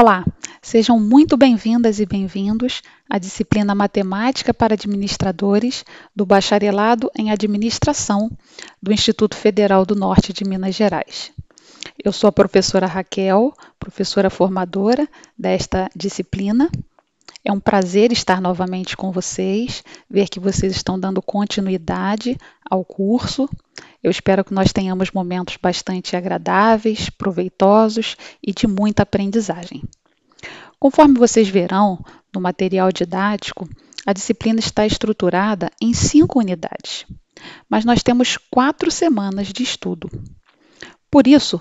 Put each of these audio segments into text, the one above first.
Olá, sejam muito bem-vindas e bem-vindos à disciplina Matemática para Administradores do Bacharelado em Administração do Instituto Federal do Norte de Minas Gerais. Eu sou a professora Raquel, professora formadora desta disciplina, é um prazer estar novamente com vocês, ver que vocês estão dando continuidade ao curso. Eu espero que nós tenhamos momentos bastante agradáveis, proveitosos e de muita aprendizagem. Conforme vocês verão no material didático, a disciplina está estruturada em cinco unidades, mas nós temos quatro semanas de estudo. Por isso,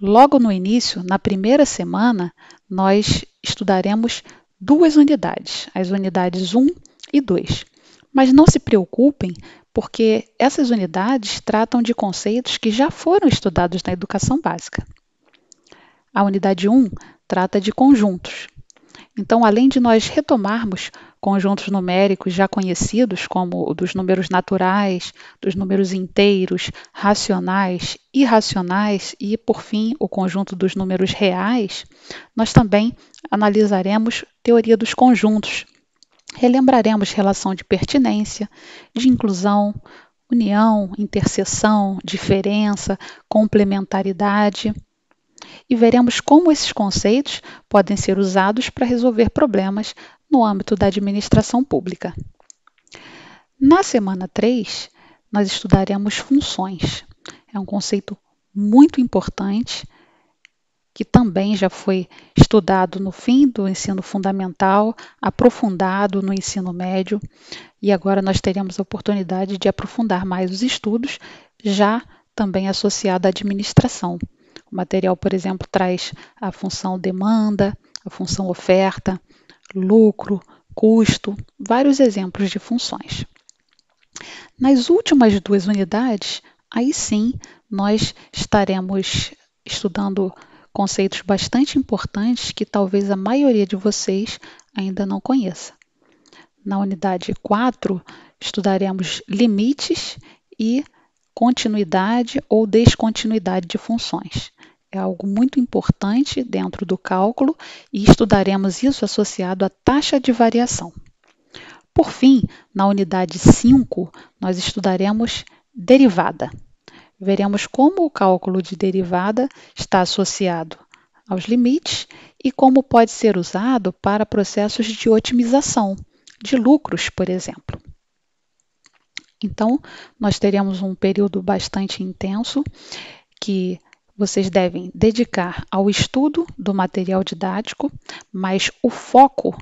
logo no início, na primeira semana, nós estudaremos duas unidades, as unidades 1 e 2. Mas não se preocupem, porque essas unidades tratam de conceitos que já foram estudados na educação básica. A unidade 1 trata de conjuntos. Então, além de nós retomarmos conjuntos numéricos já conhecidos, como o dos números naturais, dos números inteiros, racionais, irracionais e, por fim, o conjunto dos números reais, nós também analisaremos teoria dos conjuntos. Relembraremos relação de pertinência, de inclusão, união, interseção, diferença, complementaridade e veremos como esses conceitos podem ser usados para resolver problemas no âmbito da administração pública. Na semana 3, nós estudaremos funções. É um conceito muito importante que também já foi estudado no fim do ensino fundamental, aprofundado no ensino médio, e agora nós teremos a oportunidade de aprofundar mais os estudos, já também associado à administração. O material, por exemplo, traz a função demanda, a função oferta, lucro, custo, vários exemplos de funções. Nas últimas duas unidades, aí sim, nós estaremos estudando conceitos bastante importantes que talvez a maioria de vocês ainda não conheça. Na unidade 4, estudaremos limites e continuidade ou descontinuidade de funções é algo muito importante dentro do cálculo e estudaremos isso associado à taxa de variação. Por fim, na unidade 5, nós estudaremos derivada. Veremos como o cálculo de derivada está associado aos limites e como pode ser usado para processos de otimização, de lucros, por exemplo. Então, nós teremos um período bastante intenso que vocês devem dedicar ao estudo do material didático, mas o foco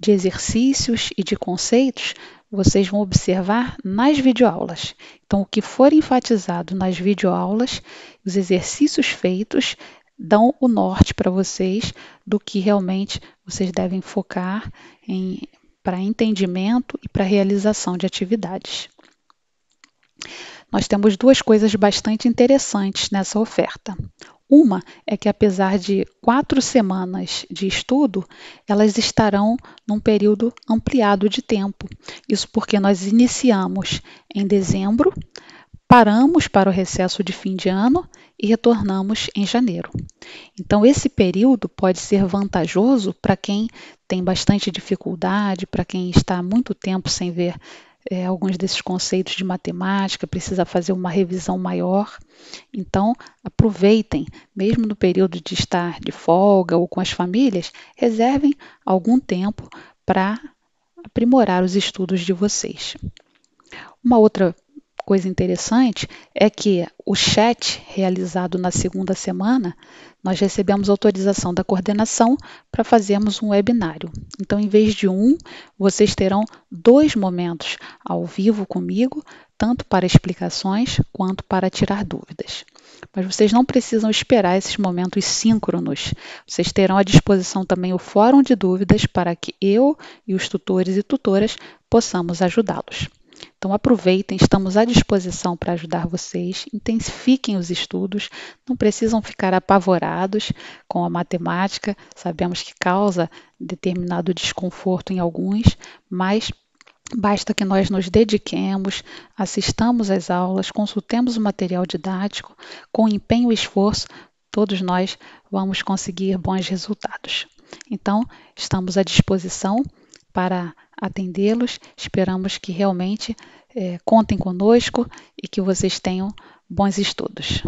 de exercícios e de conceitos vocês vão observar nas videoaulas. Então, o que for enfatizado nas videoaulas, os exercícios feitos dão o norte para vocês do que realmente vocês devem focar em, para entendimento e para realização de atividades nós temos duas coisas bastante interessantes nessa oferta. Uma é que, apesar de quatro semanas de estudo, elas estarão num período ampliado de tempo. Isso porque nós iniciamos em dezembro, paramos para o recesso de fim de ano e retornamos em janeiro. Então, esse período pode ser vantajoso para quem tem bastante dificuldade, para quem está muito tempo sem ver é, alguns desses conceitos de matemática, precisa fazer uma revisão maior. Então, aproveitem, mesmo no período de estar de folga ou com as famílias, reservem algum tempo para aprimorar os estudos de vocês. Uma outra coisa interessante é que o chat realizado na segunda semana, nós recebemos autorização da coordenação para fazermos um webinário. Então, em vez de um, vocês terão dois momentos ao vivo comigo, tanto para explicações quanto para tirar dúvidas. Mas vocês não precisam esperar esses momentos síncronos. Vocês terão à disposição também o fórum de dúvidas para que eu e os tutores e tutoras possamos ajudá-los. Então aproveitem, estamos à disposição para ajudar vocês. Intensifiquem os estudos, não precisam ficar apavorados com a matemática. Sabemos que causa determinado desconforto em alguns, mas Basta que nós nos dediquemos, assistamos às aulas, consultemos o material didático, com empenho e esforço, todos nós vamos conseguir bons resultados. Então, estamos à disposição para atendê-los. Esperamos que realmente é, contem conosco e que vocês tenham bons estudos.